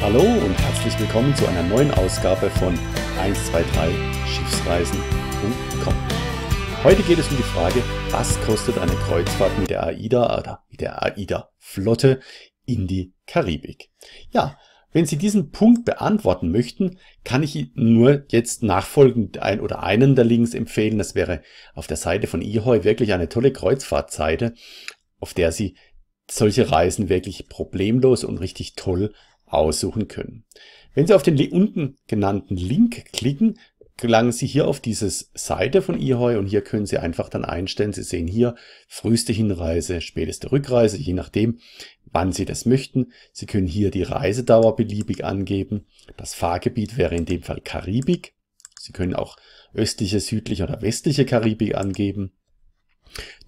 Hallo und herzlich willkommen zu einer neuen Ausgabe von 123schiffsreisen.com. Heute geht es um die Frage, was kostet eine Kreuzfahrt mit der AIDA oder mit der AIDA-Flotte in die Karibik? Ja, wenn Sie diesen Punkt beantworten möchten, kann ich Ihnen nur jetzt nachfolgend ein oder einen der Links empfehlen. Das wäre auf der Seite von Ihoi wirklich eine tolle Kreuzfahrtseite, auf der Sie solche Reisen wirklich problemlos und richtig toll aussuchen können. Wenn Sie auf den unten genannten Link klicken, gelangen Sie hier auf dieses Seite von eHoy und hier können Sie einfach dann einstellen. Sie sehen hier früheste Hinreise, späteste Rückreise, je nachdem, wann Sie das möchten. Sie können hier die Reisedauer beliebig angeben. Das Fahrgebiet wäre in dem Fall Karibik. Sie können auch östliche, südliche oder westliche Karibik angeben.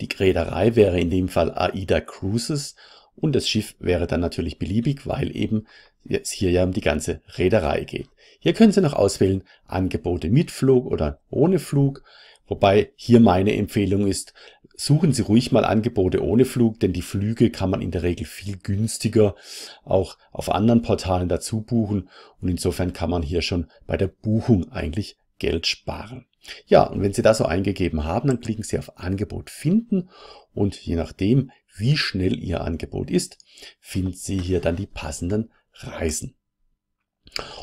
Die Reederei wäre in dem Fall AIDA Cruises und das Schiff wäre dann natürlich beliebig, weil eben es hier ja um die ganze Reederei geht. Hier können Sie noch auswählen Angebote mit Flug oder ohne Flug. Wobei hier meine Empfehlung ist, suchen Sie ruhig mal Angebote ohne Flug, denn die Flüge kann man in der Regel viel günstiger auch auf anderen Portalen dazu buchen und insofern kann man hier schon bei der Buchung eigentlich Geld sparen. Ja, und wenn Sie das so eingegeben haben, dann klicken Sie auf Angebot finden und je nachdem, wie schnell Ihr Angebot ist, finden Sie hier dann die passenden Reisen.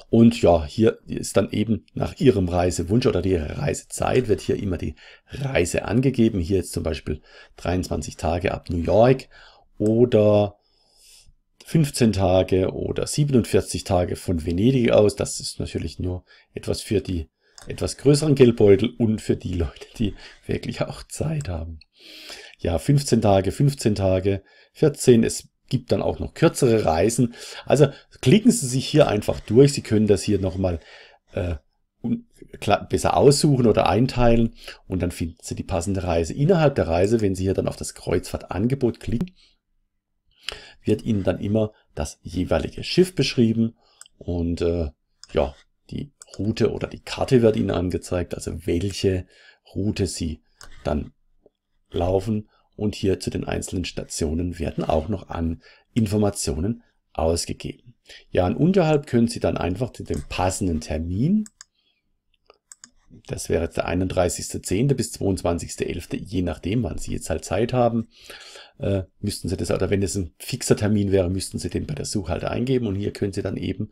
Und ja, hier ist dann eben nach Ihrem Reisewunsch oder die Reisezeit wird hier immer die Reise angegeben. Hier jetzt zum Beispiel 23 Tage ab New York oder 15 Tage oder 47 Tage von Venedig aus. Das ist natürlich nur etwas für die etwas größeren Geldbeutel und für die Leute, die wirklich auch Zeit haben. Ja, 15 Tage, 15 Tage, 14. Es gibt dann auch noch kürzere Reisen. Also klicken Sie sich hier einfach durch. Sie können das hier nochmal äh, besser aussuchen oder einteilen und dann finden Sie die passende Reise. Innerhalb der Reise, wenn Sie hier dann auf das Kreuzfahrtangebot klicken, wird Ihnen dann immer das jeweilige Schiff beschrieben und äh, ja, die Route oder die Karte wird Ihnen angezeigt, also welche Route Sie dann laufen. Und hier zu den einzelnen Stationen werden auch noch an Informationen ausgegeben. Ja, und unterhalb können Sie dann einfach zu dem passenden Termin, das wäre jetzt der 31.10. bis 22.11., je nachdem, wann Sie jetzt halt Zeit haben, äh, müssten Sie das, oder wenn es ein fixer Termin wäre, müssten Sie den bei der Suchhalter eingeben und hier können Sie dann eben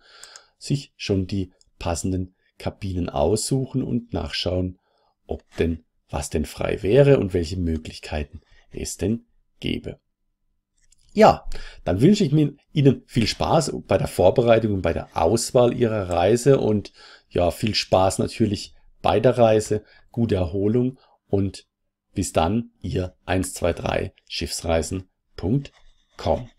sich schon die passenden Kabinen aussuchen und nachschauen, ob denn was denn frei wäre und welche Möglichkeiten es denn gäbe. Ja, dann wünsche ich mir Ihnen viel Spaß bei der Vorbereitung und bei der Auswahl Ihrer Reise und ja, viel Spaß natürlich bei der Reise, gute Erholung und bis dann, Ihr 123schiffsreisen.com.